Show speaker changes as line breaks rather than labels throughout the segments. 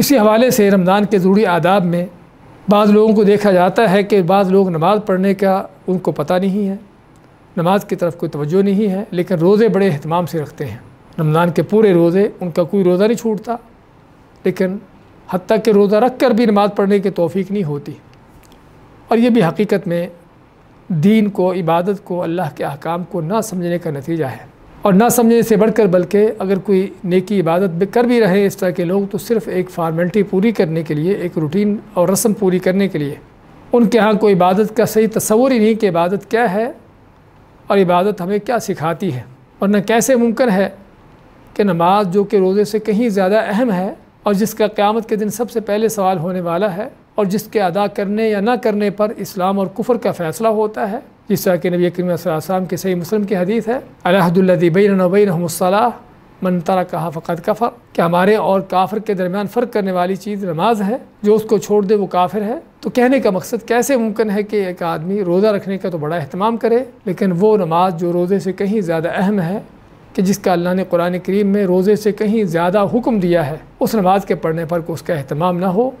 इसी हवाले से रमज़ान के ज़रूरी आदाब में बाद लोगों को देखा जाता है कि बाद लोग नमाज़ पढ़ने का उनको पता नहीं है नमाज की तरफ कोई तवज्जो नहीं है लेकिन रोज़े बड़े अहतमाम से रखते हैं रमज़ान के पूरे रोज़े उनका कोई रोज़ा नहीं छूटता लेकिन हती के रोज़ा रख कर भी नमाज़ पढ़ने की तोफ़ी नहीं होती और ये भी हकीकत में दीन को इबादत को अल्लाह के अहकाम को ना समझने का नतीजा है और ना समझने से बढ़कर बल्कि अगर कोई नेकी इबादत भी कर भी रहे इस तरह के लोग तो सिर्फ़ एक फार्मेलिटी पूरी करने के लिए एक रूटीन और रस्म पूरी करने के लिए उनके यहाँ कोई इबादत का सही तस्वूर ही नहीं कि इबादत क्या है और इबादत हमें क्या सिखाती है और न कैसे मुमकिन है कि नमाज जो कि रोज़े से कहीं ज़्यादा अहम है और जिसका क़्यामत के दिन सबसे पहले सवाल होने वाला है और जिसके अदा करने या ना करने पर इस्लाम और कुफर का फ़ैसला होता है जिस तरह के नबी करीम के सही मुस्लिम की हदीस है अलहदुल्लबीनबीनसलाह मन तरा कहा फ़कत कफ़र कि हमारे और काफिर के दरमियान फ़र्क करने वाली चीज़ नमाज है जो उसको छोड़ दे वो काफिर है तो कहने का मकसद कैसे मुमकिन है कि एक आदमी रोज़ा रखने का तो बड़ा अहतमाम करे लेकिन वो नमाज जो रोज़े से कहीं ज़्यादा अहम है कि जिसका अल्लाह ने कुरान करीम में रोज़े से कहीं ज़्यादा हुक्म दिया है उस नमाज के पढ़ने पर उसका अहतमाम ना हो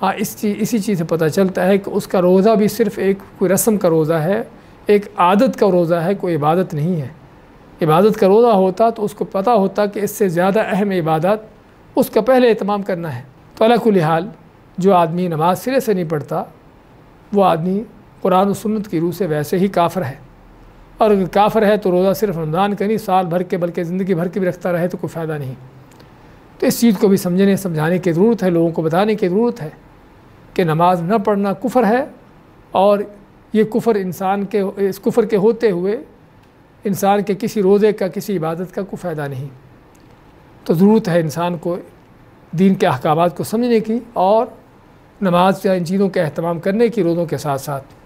हाँ इस चीज़ इसी चीज़ से पता चलता है कि उसका रोज़ा भी सिर्फ़ एक कोई रस्म का रोज़ा है एक आदत का रोज़ा है कोई इबादत नहीं है इबादत का रोज़ा होता तो उसको पता होता कि इससे ज़्यादा अहम इबादत उसका पहले अहतमाम करना है तो अलाकुल हाल जो आदमी नमाज सिरे से नहीं पढ़ता वो आदमी कुरान सुन्नत की रूह से वैसे ही काफ़र है और अगर काफ़र है तो रोज़ा सिर्फ रमज़ान का नहीं साल भर के बल्कि ज़िंदगी भर के भी रखता रहे तो कोई फ़ायदा नहीं तो इस चीज़ को भी समझने समझाने की ज़रूरत है लोगों को बताने की ज़रूरत है कि नमाज न पढ़ना कुफ़र है और ये कुफ़र इंसान के इस कुफ़र के होते हुए इंसान के किसी रोज़े का किसी इबादत का कोई फ़ायदा नहीं तो ज़रूरत है इंसान को दीन के अहकाम को समझने की और नमाज या इन चीज़ों का अहतमाम करने की रोज़ों के साथ साथ